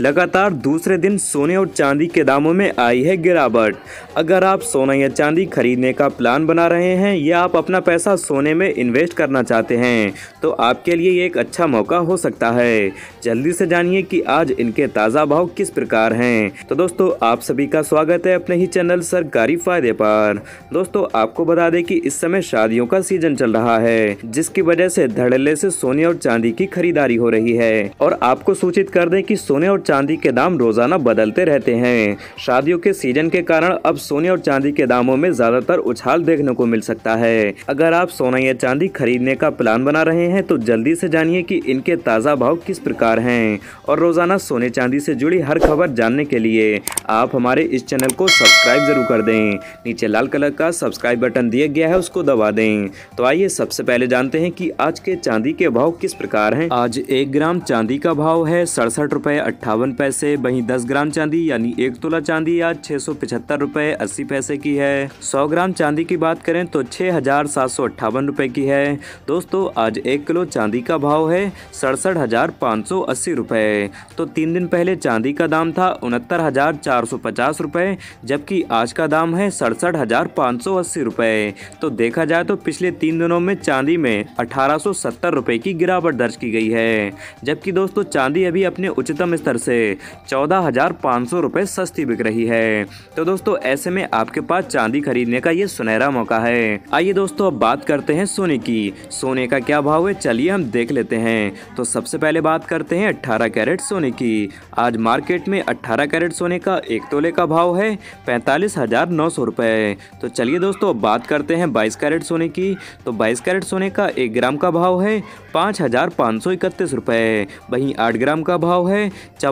लगातार दूसरे दिन सोने और चांदी के दामों में आई है गिरावट अगर आप सोना या चांदी खरीदने का प्लान बना रहे हैं या आप अपना पैसा सोने में इन्वेस्ट करना चाहते हैं तो आपके लिए एक अच्छा मौका हो सकता है जल्दी से जानिए कि आज इनके ताज़ा भाव किस प्रकार हैं तो दोस्तों आप सभी का स्वागत है अपने ही चैनल सरकारी फायदे पर दोस्तों आपको बता दें कि इस समय शादियों का सीजन चल रहा है जिसकी वजह से धड़ल्ले से सोने और चांदी की खरीदारी हो रही है और आपको सूचित कर दें कि सोने और चांदी के दाम रोजाना बदलते रहते हैं शादियों के सीजन के कारण अब सोने और चांदी के दामों में ज्यादातर उछाल देखने को मिल सकता है अगर आप सोना या चांदी खरीदने का प्लान बना रहे हैं तो जल्दी से जानिए कि इनके ताज़ा भाव किस प्रकार हैं और रोजाना सोने चांदी से जुड़ी हर खबर जानने के लिए आप हमारे इस चैनल को सब्सक्राइब जरूर कर दें नीचे लाल कलर का सब्सक्राइब बटन दिया गया है उसको दबा दें तो आइए सबसे पहले जानते हैं कि आज के चांदी के भाव किस प्रकार हैं आज एक ग्राम चांदी का भाव है सड़सठ अट्ठावन पैसे वही दस ग्राम चांदी यानी एक तोला चांदी आज छह सौ पिछहत्तर रूपए अस्सी पैसे की है सौ ग्राम चांदी की बात करें तो छह हजार सात सौ अट्ठावन रूपए की है दोस्तों आज एक किलो चांदी का भाव है सड़सठ हजार पाँच सौ अस्सी रूपए तो तीन दिन पहले चांदी का दाम था उनहत्तर हजार चार सौ पचास रूपए जबकि आज का दाम है सड़सठ हजार पाँच सौ अस्सी रूपए तो देखा जाए तो पिछले तीन दिनों में चांदी में अठारह सौ सत्तर रूपए की गिरावट दर्ज की गई है जबकि दोस्तों चांदी अभी अपने उच्चतम स्तर से चौदह हज़ार पाँच सौ रुपये सस्ती बिक रही है तो दोस्तों ऐसे में आपके पास चांदी खरीदने का ये सुनहरा मौका है आइए दोस्तों अब बात करते हैं सोने की सोने का क्या भाव है चलिए हम देख लेते हैं तो सबसे पहले बात करते हैं अट्ठारह कैरेट सोने की आज मार्केट में अट्ठारह कैरेट सोने का एक तोले का भाव है पैंतालीस हज़ार नौ सौ रुपये तो चलिए दोस्तों बात करते हैं बाईस कैरेट सोने की तो बाईस कैरेट सोने का एक ग्राम का भाव है पाँच हज़ार पाँच सौ इकतीस रुपये वहीं आठ ग्राम का भाव है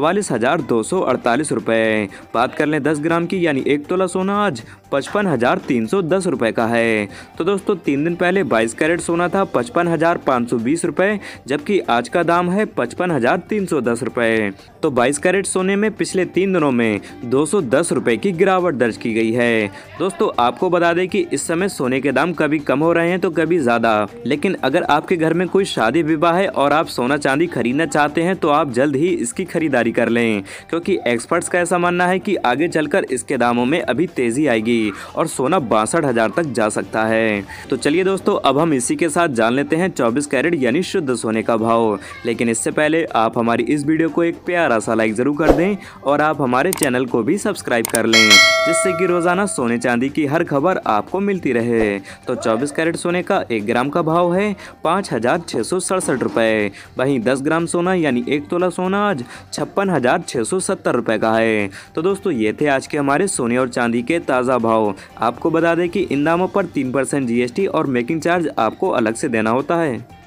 चवालीस हज़ार दो सौ अड़तालीस रुपये बात कर लें दस ग्राम की यानी एक तोला सोना आज पचपन हज़ार तीन सौ दस रुपये का है तो दोस्तों तीन दिन पहले बाईस कैरेट सोना था पचपन हज़ार पाँच सौ बीस रुपये जबकि आज का दाम है पचपन हज़ार तीन सौ दस रुपये तो बाईस कैरेट सोने में पिछले तीन दिनों में दो सौ दस रुपये की गिरावट दर्ज की गई है दोस्तों आपको बता दें कि इस समय सोने के दाम कभी कम हो रहे हैं तो कभी ज़्यादा लेकिन अगर आपके घर में कोई शादी विवाह है और आप सोना चांदी खरीदना चाहते हैं तो आप जल्द ही इसकी खरीदारी खरीदारी कर लें क्योंकि एक्सपर्ट्स का ऐसा मानना है कि आगे चलकर इसके दामों में अभी तेजी आएगी और सोना बासठ हजार तक जा सकता है तो चलिए दोस्तों अब हम इसी के साथ जान लेते हैं चौबीस कैरेट यानी शुद्ध सोने का भाव लेकिन इससे पहले आप हमारी इस वीडियो को एक प्यारा सा लाइक जरूर कर दें और आप हमारे चैनल को भी सब्सक्राइब कर लें जिससे कि रोजाना सोने चांदी की हर खबर आपको मिलती रहे तो 24 कैरेट सोने का एक ग्राम का भाव है पाँच हजार छः सौ सड़सठ रुपये वहीं 10 ग्राम सोना यानी एक तोला सोना आज छप्पन छप्पन हज़ार छह सौ सत्तर रुपए का है तो दोस्तों ये थे आज के हमारे सोने और चांदी के ताज़ा भाव आपको बता दें कि इन दामों पर तीन परसेंट जी और मेकिंग चार्ज आपको अलग से देना होता है